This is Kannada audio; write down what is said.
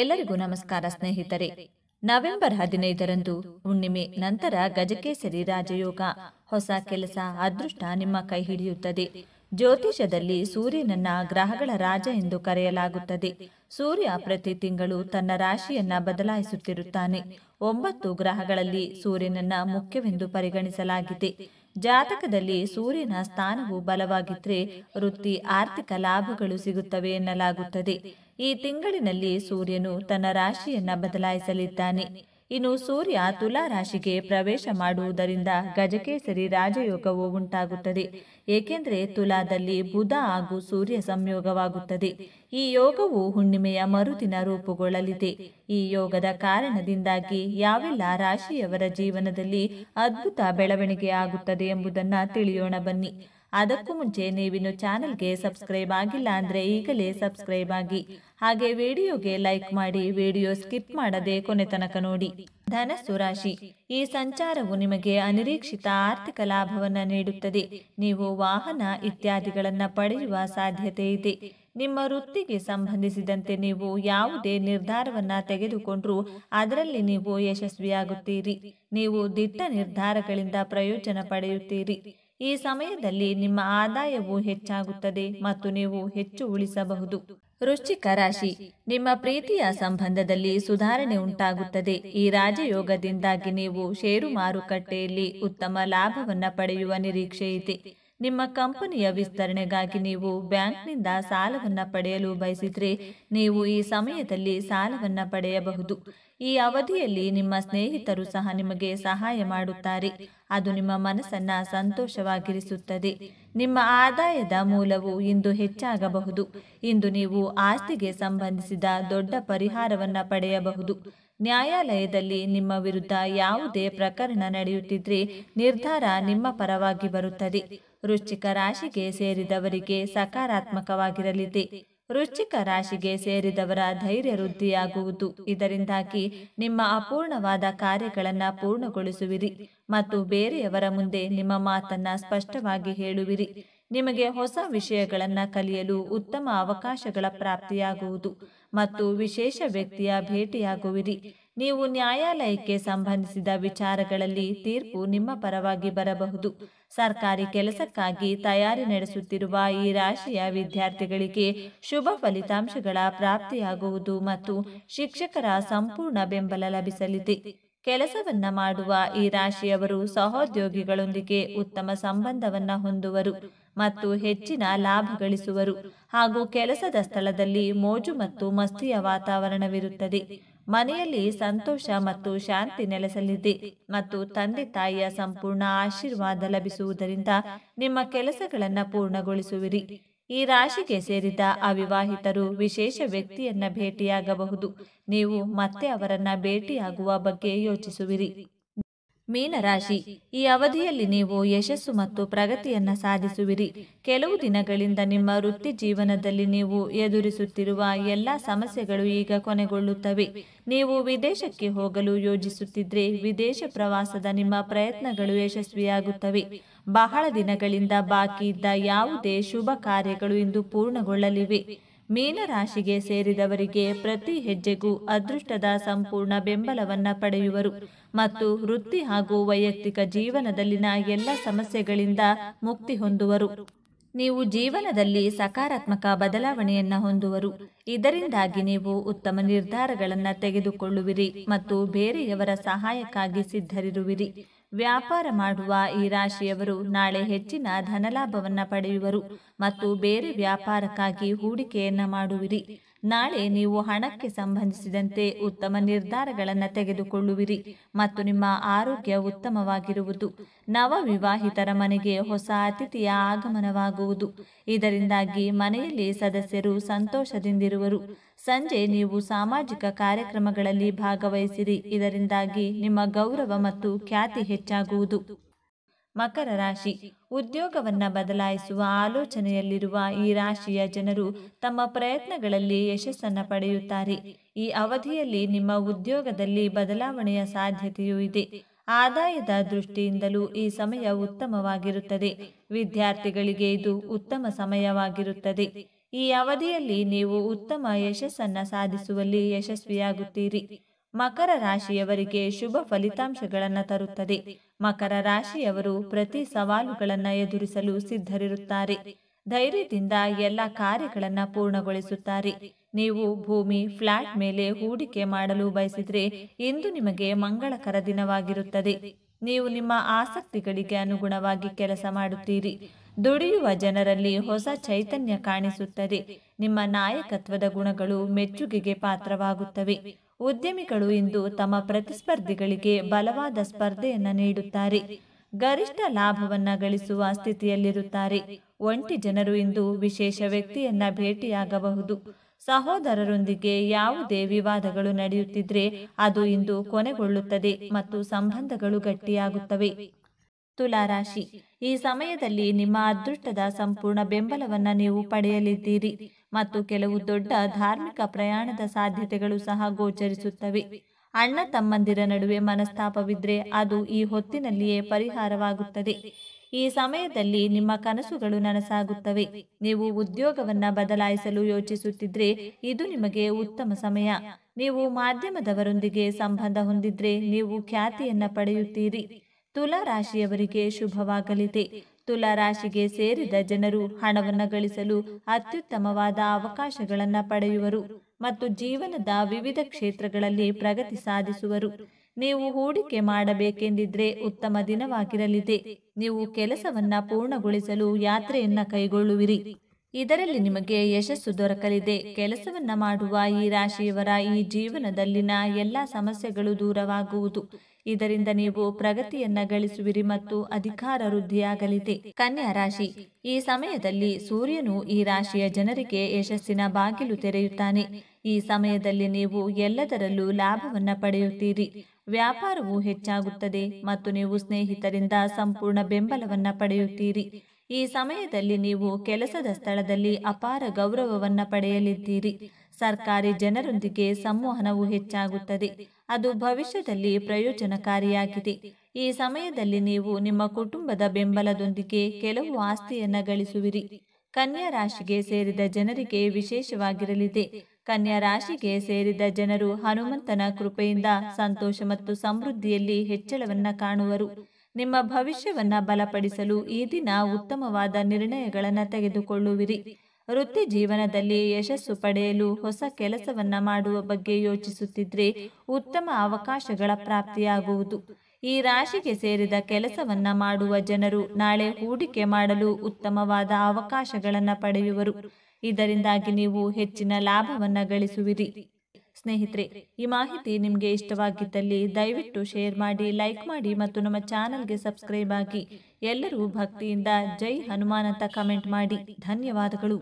ಎಲ್ಲರಿಗೂ ನಮಸ್ಕಾರ ಸ್ನೇಹಿತರೆ ನವೆಂಬರ್ ಹದಿನೈದರಂದು ಹುಣ್ಣಿಮೆ ನಂತರ ಗಜಕೇಸರಿ ರಾಜಯೋಗ ಹೊಸ ಕೆಲಸ ಅದೃಷ್ಟ ನಿಮ್ಮ ಕೈ ಹಿಡಿಯುತ್ತದೆ ಜ್ಯೋತಿಷದಲ್ಲಿ ಸೂರ್ಯನನ್ನ ಗ್ರಹಗಳ ರಾಜ ಎಂದು ಕರೆಯಲಾಗುತ್ತದೆ ಸೂರ್ಯ ಪ್ರತಿ ತಿಂಗಳು ತನ್ನ ರಾಶಿಯನ್ನ ಬದಲಾಯಿಸುತ್ತಿರುತ್ತಾನೆ ಒಂಬತ್ತು ಗ್ರಹಗಳಲ್ಲಿ ಸೂರ್ಯನನ್ನ ಮುಖ್ಯವೆಂದು ಪರಿಗಣಿಸಲಾಗಿದೆ ಜಾತಕದಲ್ಲಿ ಸೂರ್ಯನ ಸ್ಥಾನವು ಬಲವಾಗಿದ್ರೆ ವೃತ್ತಿ ಆರ್ಥಿಕ ಲಾಭಗಳು ಸಿಗುತ್ತವೆ ಎನ್ನಲಾಗುತ್ತದೆ ಈ ತಿಂಗಳಿನಲ್ಲಿ ಸೂರ್ಯನು ತನ್ನ ರಾಶಿಯನ್ನ ಬದಲಾಯಿಸಲಿದ್ದಾನೆ ಇನ್ನು ಸೂರ್ಯ ತುಲಾ ರಾಶಿಗೆ ಪ್ರವೇಶ ಮಾಡುವುದರಿಂದ ಗಜಕೇಸರಿ ರಾಜಯೋಗವು ಉಂಟಾಗುತ್ತದೆ ಏಕೆಂದರೆ ತುಲಾದಲ್ಲಿ ಬುಧ ಹಾಗೂ ಸೂರ್ಯ ಸಂಯೋಗವಾಗುತ್ತದೆ ಈ ಯೋಗವು ಹುಣ್ಣಿಮೆಯ ಮರುದಿನ ರೂಪುಗೊಳ್ಳಲಿದೆ ಈ ಯೋಗದ ಕಾರಣದಿಂದಾಗಿ ಯಾವೆಲ್ಲ ರಾಶಿಯವರ ಜೀವನದಲ್ಲಿ ಅದ್ಭುತ ಬೆಳವಣಿಗೆ ಆಗುತ್ತದೆ ಎಂಬುದನ್ನು ತಿಳಿಯೋಣ ಬನ್ನಿ ಅದಕ್ಕೂ ಮುಂಚೆ ನೀವಿನ್ನು ಚಾನೆಲ್ಗೆ ಸಬ್ಸ್ಕ್ರೈಬ್ ಆಗಿಲ್ಲ ಅಂದರೆ ಈಗಲೇ ಸಬ್ಸ್ಕ್ರೈಬ್ ಆಗಿ ಹಾಗೆ ವಿಡಿಯೋಗೆ ಲೈಕ್ ಮಾಡಿ ವಿಡಿಯೋ ಸ್ಕಿಪ್ ಮಾಡದೆ ಕೊನೆ ತನಕ ನೋಡಿ ಧನಸ್ಸು ರಾಶಿ ಈ ಸಂಚಾರವು ನಿಮಗೆ ಅನಿರೀಕ್ಷಿತ ಆರ್ಥಿಕ ಲಾಭವನ್ನು ನೀಡುತ್ತದೆ ನೀವು ವಾಹನ ಇತ್ಯಾದಿಗಳನ್ನು ಪಡೆಯುವ ಸಾಧ್ಯತೆ ಇದೆ ನಿಮ್ಮ ವೃತ್ತಿಗೆ ಸಂಬಂಧಿಸಿದಂತೆ ನೀವು ಯಾವುದೇ ನಿರ್ಧಾರವನ್ನು ತೆಗೆದುಕೊಂಡರೂ ಅದರಲ್ಲಿ ನೀವು ಯಶಸ್ವಿಯಾಗುತ್ತೀರಿ ನೀವು ದಿಟ್ಟ ನಿರ್ಧಾರಗಳಿಂದ ಪ್ರಯೋಜನ ಪಡೆಯುತ್ತೀರಿ ಈ ಸಮಯದಲ್ಲಿ ನಿಮ್ಮ ಆದಾಯವು ಹೆಚ್ಚಾಗುತ್ತದೆ ಮತ್ತು ನೀವು ಹೆಚ್ಚು ಉಳಿಸಬಹುದು ವೃಶ್ಚಿಕ ರಾಶಿ ನಿಮ್ಮ ಪ್ರೀತಿಯ ಸಂಬಂಧದಲ್ಲಿ ಸುಧಾರಣೆ ಉಂಟಾಗುತ್ತದೆ ಈ ರಾಜಯೋಗದಿಂದಾಗಿ ನೀವು ಷೇರು ಮಾರುಕಟ್ಟೆಯಲ್ಲಿ ಉತ್ತಮ ಲಾಭವನ್ನು ಪಡೆಯುವ ನಿರೀಕ್ಷೆ ಇದೆ ನಿಮ್ಮ ಕಂಪನಿಯ ವಿಸ್ತರಣೆಗಾಗಿ ನೀವು ಬ್ಯಾಂಕ್ನಿಂದ ಸಾಲವನ್ನು ಪಡೆಯಲು ಬಯಸಿದರೆ ನೀವು ಈ ಸಮಯದಲ್ಲಿ ಸಾಲವನ್ನು ಪಡೆಯಬಹುದು ಈ ಅವಧಿಯಲ್ಲಿ ನಿಮ್ಮ ಸ್ನೇಹಿತರು ಸಹ ನಿಮಗೆ ಸಹಾಯ ಮಾಡುತ್ತಾರೆ ಅದು ನಿಮ್ಮ ಮನಸ್ಸನ್ನು ಸಂತೋಷವಾಗಿರಿಸುತ್ತದೆ ನಿಮ್ಮ ಆದಾಯದ ಮೂಲವು ಇಂದು ಹೆಚ್ಚಾಗಬಹುದು ಇಂದು ನೀವು ಆಸ್ತಿಗೆ ಸಂಬಂಧಿಸಿದ ದೊಡ್ಡ ಪರಿಹಾರವನ್ನು ಪಡೆಯಬಹುದು ನ್ಯಾಯಾಲಯದಲ್ಲಿ ನಿಮ್ಮ ವಿರುದ್ಧ ಯಾವುದೇ ಪ್ರಕರಣ ನಡೆಯುತ್ತಿದ್ರೆ ನಿರ್ಧಾರ ನಿಮ್ಮ ಪರವಾಗಿ ಬರುತ್ತದೆ ವೃಶ್ಚಿಕ ರಾಶಿಗೆ ಸೇರಿದವರಿಗೆ ಸಕಾರಾತ್ಮಕವಾಗಿರಲಿದೆ ವೃಶ್ಚಿಕ ರಾಶಿಗೆ ಸೇರಿದವರ ಧೈರ್ಯ ವೃದ್ಧಿಯಾಗುವುದು ಇದರಿಂದಾಗಿ ನಿಮ್ಮ ಅಪೂರ್ಣವಾದ ಕಾರ್ಯಗಳನ್ನು ಪೂರ್ಣಗೊಳಿಸುವಿರಿ ಮತ್ತು ಬೇರೆಯವರ ಮುಂದೆ ನಿಮ್ಮ ಮಾತನ್ನು ಸ್ಪಷ್ಟವಾಗಿ ಹೇಳುವಿರಿ ನಿಮಗೆ ಹೊಸ ವಿಷಯಗಳನ್ನು ಕಲಿಯಲು ಉತ್ತಮ ಅವಕಾಶಗಳ ಪ್ರಾಪ್ತಿಯಾಗುವುದು ಮತ್ತು ವಿಶೇಷ ವ್ಯಕ್ತಿಯ ಭೇಟಿಯಾಗುವಿರಿ ನೀವು ನ್ಯಾಯಾಲಯಕ್ಕೆ ಸಂಬಂಧಿಸಿದ ವಿಚಾರಗಳಲ್ಲಿ ತೀರ್ಪು ನಿಮ್ಮ ಪರವಾಗಿ ಬರಬಹುದು ಸರ್ಕಾರಿ ಕೆಲಸಕ್ಕಾಗಿ ತಯಾರಿ ನಡೆಸುತ್ತಿರುವ ಈ ರಾಶಿಯ ವಿದ್ಯಾರ್ಥಿಗಳಿಗೆ ಶುಭ ಫಲಿತಾಂಶಗಳ ಪ್ರಾಪ್ತಿಯಾಗುವುದು ಮತ್ತು ಶಿಕ್ಷಕರ ಸಂಪೂರ್ಣ ಬೆಂಬಲ ಲಭಿಸಲಿದೆ ಕೆಲಸವನ್ನ ಮಾಡುವ ಈ ರಾಶಿಯವರು ಸಹೋದ್ಯೋಗಿಗಳೊಂದಿಗೆ ಉತ್ತಮ ಸಂಬಂಧವನ್ನ ಹೊಂದುವರು ಮತ್ತು ಹೆಚ್ಚಿನ ಲಾಭ ಗಳಿಸುವರು ಹಾಗೂ ಕೆಲಸದ ಸ್ಥಳದಲ್ಲಿ ಮೋಜು ಮತ್ತು ಮಸ್ತಿಯ ವಾತಾವರಣವಿರುತ್ತದೆ ಮನೆಯಲ್ಲಿ ಸಂತೋಷ ಮತ್ತು ಶಾಂತಿ ನೆಲೆಸಲಿದೆ ಮತ್ತು ತಂದೆ ತಾಯಿಯ ಸಂಪೂರ್ಣ ಆಶೀರ್ವಾದ ಲಭಿಸುವುದರಿಂದ ನಿಮ್ಮ ಕೆಲಸಗಳನ್ನು ಪೂರ್ಣಗೊಳಿಸುವಿರಿ ಈ ರಾಶಿಗೆ ಸೇರಿದ ಅವಿವಾಹಿತರು ವಿಶೇಷ ವ್ಯಕ್ತಿಯನ್ನ ಭೇಟಿಯಾಗಬಹುದು ನೀವು ಮತ್ತೆ ಅವರನ್ನ ಭೇಟಿಯಾಗುವ ಬಗ್ಗೆ ಯೋಚಿಸುವಿರಿ ಮೀನರಾಶಿ ಈ ಅವಧಿಯಲ್ಲಿ ನೀವು ಯಶಸ್ಸು ಮತ್ತು ಪ್ರಗತಿಯನ್ನು ಸಾಧಿಸುವಿರಿ ಕೆಲವು ದಿನಗಳಿಂದ ನಿಮ್ಮ ವೃತ್ತಿ ಜೀವನದಲ್ಲಿ ನೀವು ಎದುರಿಸುತ್ತಿರುವ ಎಲ್ಲ ಸಮಸ್ಯೆಗಳು ಈಗ ಕೊನೆಗೊಳ್ಳುತ್ತವೆ ನೀವು ವಿದೇಶಕ್ಕೆ ಹೋಗಲು ಯೋಜಿಸುತ್ತಿದ್ರೆ ವಿದೇಶ ಪ್ರವಾಸದ ನಿಮ್ಮ ಪ್ರಯತ್ನಗಳು ಯಶಸ್ವಿಯಾಗುತ್ತವೆ ಬಹಳ ದಿನಗಳಿಂದ ಬಾಕಿ ಇದ್ದ ಯಾವುದೇ ಶುಭ ಕಾರ್ಯಗಳು ಇಂದು ಪೂರ್ಣಗೊಳ್ಳಲಿವೆ ಮೀನರಾಶಿಗೆ ಸೇರಿದವರಿಗೆ ಪ್ರತಿ ಹೆಜ್ಜೆಗೂ ಅದೃಷ್ಟದ ಸಂಪೂರ್ಣ ಬೆಂಬಲವನ್ನು ಪಡೆಯುವರು ಮತ್ತು ವೃತ್ತಿ ಹಾಗೂ ವೈಯಕ್ತಿಕ ಜೀವನದಲ್ಲಿನ ಎಲ್ಲ ಸಮಸ್ಯೆಗಳಿಂದ ಮುಕ್ತಿ ಹೊಂದುವರು ನೀವು ಜೀವನದಲ್ಲಿ ಸಕಾರಾತ್ಮಕ ಬದಲಾವಣೆಯನ್ನು ಹೊಂದುವರು ಇದರಿಂದಾಗಿ ನೀವು ಉತ್ತಮ ನಿರ್ಧಾರಗಳನ್ನು ತೆಗೆದುಕೊಳ್ಳುವಿರಿ ಮತ್ತು ಬೇರೆಯವರ ಸಹಾಯಕ್ಕಾಗಿ ಸಿದ್ಧರಿರುವಿರಿ ವ್ಯಾಪಾರ ಮಾಡುವ ಈ ರಾಶಿಯವರು ನಾಳೆ ಹೆಚ್ಚಿನ ಧನಲಾಭವನ್ನು ಪಡೆಯುವರು ಮತ್ತು ಬೇರೆ ವ್ಯಾಪಾರಕ್ಕಾಗಿ ಹೂಡಿಕೆಯನ್ನು ಮಾಡುವಿರಿ ನಾಳೆ ನೀವು ಹಣಕ್ಕೆ ಸಂಬಂಧಿಸಿದಂತೆ ಉತ್ತಮ ನಿರ್ಧಾರಗಳನ್ನು ತೆಗೆದುಕೊಳ್ಳುವಿರಿ ಮತ್ತು ನಿಮ್ಮ ಆರೋಗ್ಯ ಉತ್ತಮವಾಗಿರುವುದು ವಿವಾಹಿತರ ಮನೆಗೆ ಹೊಸ ಅತಿಥಿಯ ಆಗಮನವಾಗುವುದು ಇದರಿಂದಾಗಿ ಮನೆಯಲ್ಲಿ ಸದಸ್ಯರು ಸಂತೋಷದಿಂದಿರುವರು ಸಂಜೆ ನೀವು ಸಾಮಾಜಿಕ ಕಾರ್ಯಕ್ರಮಗಳಲ್ಲಿ ಭಾಗವಹಿಸಿರಿ ಇದರಿಂದಾಗಿ ನಿಮ್ಮ ಗೌರವ ಮತ್ತು ಖ್ಯಾತಿ ಹೆಚ್ಚಾಗುವುದು ಮಕರ ರಾಶಿ ಉದ್ಯೋಗವನ್ನ ಬದಲಾಯಿಸುವ ಆಲೋಚನೆಯಲ್ಲಿರುವ ಈ ರಾಶಿಯ ಜನರು ತಮ್ಮ ಪ್ರಯತ್ನಗಳಲ್ಲಿ ಯಶಸ್ಸನ್ನು ಪಡೆಯುತ್ತಾರೆ ಈ ಅವಧಿಯಲ್ಲಿ ನಿಮ್ಮ ಉದ್ಯೋಗದಲ್ಲಿ ಬದಲಾವಣೆಯ ಸಾಧ್ಯತೆಯೂ ಇದೆ ಆದಾಯದ ದೃಷ್ಟಿಯಿಂದಲೂ ಈ ಸಮಯ ಉತ್ತಮವಾಗಿರುತ್ತದೆ ವಿದ್ಯಾರ್ಥಿಗಳಿಗೆ ಇದು ಉತ್ತಮ ಸಮಯವಾಗಿರುತ್ತದೆ ಈ ಅವಧಿಯಲ್ಲಿ ನೀವು ಉತ್ತಮ ಯಶಸ್ಸನ್ನು ಸಾಧಿಸುವಲ್ಲಿ ಯಶಸ್ವಿಯಾಗುತ್ತೀರಿ ಮಕರ ರಾಶಿಯವರಿಗೆ ಶುಭ ಫಲಿತಾಂಶಗಳನ್ನು ತರುತ್ತದೆ ಮಕರ ರಾಶಿಯವರು ಪ್ರತಿ ಸವಾಲುಗಳನ್ನು ಎದುರಿಸಲು ಸಿದ್ಧರಿರುತ್ತಾರೆ ಧೈರ್ಯದಿಂದ ಎಲ್ಲ ಕಾರ್ಯಗಳನ್ನು ಪೂರ್ಣಗೊಳಿಸುತ್ತಾರೆ ನೀವು ಭೂಮಿ ಫ್ಲಾಟ್ ಮೇಲೆ ಹೂಡಿಕೆ ಮಾಡಲು ಬಯಸಿದರೆ ಇಂದು ನಿಮಗೆ ಮಂಗಳಕರ ದಿನವಾಗಿರುತ್ತದೆ ನೀವು ನಿಮ್ಮ ಆಸಕ್ತಿಗಳಿಗೆ ಅನುಗುಣವಾಗಿ ಕೆಲಸ ಮಾಡುತ್ತೀರಿ ದುಡಿಯುವ ಜನರಲ್ಲಿ ಹೊಸ ಚೈತನ್ಯ ಕಾಣಿಸುತ್ತದೆ ನಿಮ್ಮ ನಾಯಕತ್ವದ ಗುಣಗಳು ಮೆಚ್ಚುಗೆಗೆ ಪಾತ್ರವಾಗುತ್ತವೆ ಉದ್ಯಮಿಗಳು ಇಂದು ತಮ್ಮ ಪ್ರತಿಸ್ಪರ್ಧಿಗಳಿಗೆ ಬಲವಾದ ಸ್ಪರ್ಧೆಯನ್ನು ನೀಡುತ್ತಾರೆ ಗರಿಷ್ಠ ಲಾಭವನ್ನು ಗಳಿಸುವ ಸ್ಥಿತಿಯಲ್ಲಿರುತ್ತಾರೆ ಒಂಟಿ ಜನರು ಇಂದು ವಿಶೇಷ ವ್ಯಕ್ತಿಯನ್ನ ಭೇಟಿಯಾಗಬಹುದು ಸಹೋದರರೊಂದಿಗೆ ಯಾವುದೇ ವಿವಾದಗಳು ನಡೆಯುತ್ತಿದ್ರೆ ಅದು ಇಂದು ಕೊನೆಗೊಳ್ಳುತ್ತದೆ ಮತ್ತು ಸಂಬಂಧಗಳು ಗಟ್ಟಿಯಾಗುತ್ತವೆ ತುಲಾರಾಶಿ ಈ ಸಮಯದಲ್ಲಿ ನಿಮ್ಮ ಅದೃಷ್ಟದ ಸಂಪೂರ್ಣ ಬೆಂಬಲವನ್ನು ನೀವು ಪಡೆಯಲಿದ್ದೀರಿ ಮತ್ತು ಕೆಲವು ದೊಡ್ಡ ಧಾರ್ಮಿಕ ಪ್ರಯಾಣದ ಸಾಧ್ಯತೆಗಳು ಸಹ ಗೋಚರಿಸುತ್ತವೆ ಅಣ್ಣ ತಮ್ಮಂದಿರ ನಡುವೆ ಮನಸ್ತಾಪವಿದ್ರೆ ಅದು ಈ ಹೊತ್ತಿನಲ್ಲಿಯೇ ಪರಿಹಾರವಾಗುತ್ತದೆ ಈ ಸಮಯದಲ್ಲಿ ನಿಮ್ಮ ಕನಸುಗಳು ನನಸಾಗುತ್ತವೆ ನೀವು ಉದ್ಯೋಗವನ್ನ ಬದಲಾಯಿಸಲು ಯೋಚಿಸುತ್ತಿದ್ರೆ ಇದು ನಿಮಗೆ ಉತ್ತಮ ಸಮಯ ನೀವು ಮಾಧ್ಯಮದವರೊಂದಿಗೆ ಸಂಬಂಧ ಹೊಂದಿದ್ರೆ ನೀವು ಖ್ಯಾತಿಯನ್ನ ಪಡೆಯುತ್ತೀರಿ ತುಲಾ ರಾಶಿಯವರಿಗೆ ಶುಭವಾಗಲಿದೆ ತುಲಾ ರಾಶಿಗೆ ಸೇರಿದ ಜನರು ಹಣವನ್ನು ಗಳಿಸಲು ಅತ್ಯುತ್ತಮವಾದ ಅವಕಾಶಗಳನ್ನು ಪಡೆಯುವರು ಮತ್ತು ಜೀವನದ ವಿವಿಧ ಕ್ಷೇತ್ರಗಳಲ್ಲಿ ಪ್ರಗತಿ ಸಾಧಿಸುವರು ನೀವು ಹೂಡಿಕೆ ಮಾಡಬೇಕೆಂದಿದ್ರೆ ಉತ್ತಮ ದಿನವಾಗಿರಲಿದೆ ನೀವು ಕೆಲಸವನ್ನ ಪೂರ್ಣಗೊಳಿಸಲು ಯಾತ್ರೆಯನ್ನ ಕೈಗೊಳ್ಳುವಿರಿ ಇದರಲ್ಲಿ ನಿಮಗೆ ಯಶಸ್ಸು ದೊರಕಲಿದೆ ಕೆಲಸವನ್ನ ಮಾಡುವ ಈ ರಾಶಿಯವರ ಈ ಜೀವನದಲ್ಲಿನ ಎಲ್ಲ ಸಮಸ್ಯೆಗಳು ದೂರವಾಗುವುದು ಇದರಿಂದ ನೀವು ಪ್ರಗತಿಯನ್ನ ಗಳಿಸುವಿರಿ ಮತ್ತು ಅಧಿಕಾರ ವೃದ್ಧಿಯಾಗಲಿದೆ ಕನ್ಯಾ ರಾಶಿ ಈ ಸಮಯದಲ್ಲಿ ಸೂರ್ಯನು ಈ ರಾಶಿಯ ಜನರಿಗೆ ಯಶಸ್ಸಿನ ಬಾಗಿಲು ತೆರೆಯುತ್ತಾನೆ ಈ ಸಮಯದಲ್ಲಿ ನೀವು ಎಲ್ಲದರಲ್ಲೂ ಲಾಭವನ್ನ ಪಡೆಯುತ್ತೀರಿ ವ್ಯಾಪಾರವು ಹೆಚ್ಚಾಗುತ್ತದೆ ಮತ್ತು ನೀವು ಸ್ನೇಹಿತರಿಂದ ಸಂಪೂರ್ಣ ಬೆಂಬಲವನ್ನ ಪಡೆಯುತ್ತೀರಿ ಈ ಸಮಯದಲ್ಲಿ ನೀವು ಕೆಲಸದ ಸ್ಥಳದಲ್ಲಿ ಅಪಾರ ಗೌರವವನ್ನ ಪಡೆಯಲಿದ್ದೀರಿ ಸರ್ಕಾರಿ ಜನರೊಂದಿಗೆ ಸಂವಹನವು ಹೆಚ್ಚಾಗುತ್ತದೆ ಅದು ಭವಿಷ್ಯದಲ್ಲಿ ಪ್ರಯೋಜನಕಾರಿಯಾಗಿದೆ ಈ ಸಮಯದಲ್ಲಿ ನೀವು ನಿಮ್ಮ ಕುಟುಂಬದ ಬೆಂಬಲದೊಂದಿಗೆ ಕೆಲವು ಆಸ್ತಿಯನ್ನು ಗಳಿಸುವಿರಿ ಕನ್ಯಾ ರಾಶಿಗೆ ಸೇರಿದ ಜನರಿಗೆ ವಿಶೇಷವಾಗಿರಲಿದೆ ಕನ್ಯಾ ರಾಶಿಗೆ ಸೇರಿದ ಜನರು ಹನುಮಂತನ ಕೃಪೆಯಿಂದ ಸಂತೋಷ ಮತ್ತು ಸಮೃದ್ಧಿಯಲ್ಲಿ ಹೆಚ್ಚಳವನ್ನ ಕಾಣುವರು ನಿಮ್ಮ ಭವಿಷ್ಯವನ್ನ ಬಲಪಡಿಸಲು ಈ ದಿನ ಉತ್ತಮವಾದ ನಿರ್ಣಯಗಳನ್ನು ತೆಗೆದುಕೊಳ್ಳುವಿರಿ ವೃತ್ತಿ ಜೀವನದಲ್ಲಿ ಯಶಸ್ಸು ಪಡೆಯಲು ಹೊಸ ಕೆಲಸವನ್ನು ಮಾಡುವ ಬಗ್ಗೆ ಯೋಚಿಸುತ್ತಿದ್ದರೆ ಉತ್ತಮ ಅವಕಾಶಗಳ ಪ್ರಾಪ್ತಿಯಾಗುವುದು ಈ ರಾಶಿಗೆ ಸೇರಿದ ಕೆಲಸವನ್ನ ಮಾಡುವ ಜನರು ನಾಳೆ ಹೂಡಿಕೆ ಮಾಡಲು ಉತ್ತಮವಾದ ಅವಕಾಶಗಳನ್ನು ಪಡೆಯುವರು ಇದರಿಂದಾಗಿ ನೀವು ಹೆಚ್ಚಿನ ಲಾಭವನ್ನು ಗಳಿಸುವಿರಿ ಸ್ನೇಹಿತರೆ ಈ ಮಾಹಿತಿ ನಿಮಗೆ ಇಷ್ಟವಾಗಿದ್ದಲ್ಲಿ ದಯವಿಟ್ಟು ಶೇರ್ ಮಾಡಿ ಲೈಕ್ ಮಾಡಿ ಮತ್ತು ನಮ್ಮ ಚಾನಲ್ಗೆ ಸಬ್ಸ್ಕ್ರೈಬ್ ಆಗಿ ಎಲ್ಲರೂ ಭಕ್ತಿಯಿಂದ ಜೈ ಹನುಮಾನ್ ಅಂತ ಕಮೆಂಟ್ ಮಾಡಿ ಧನ್ಯವಾದಗಳು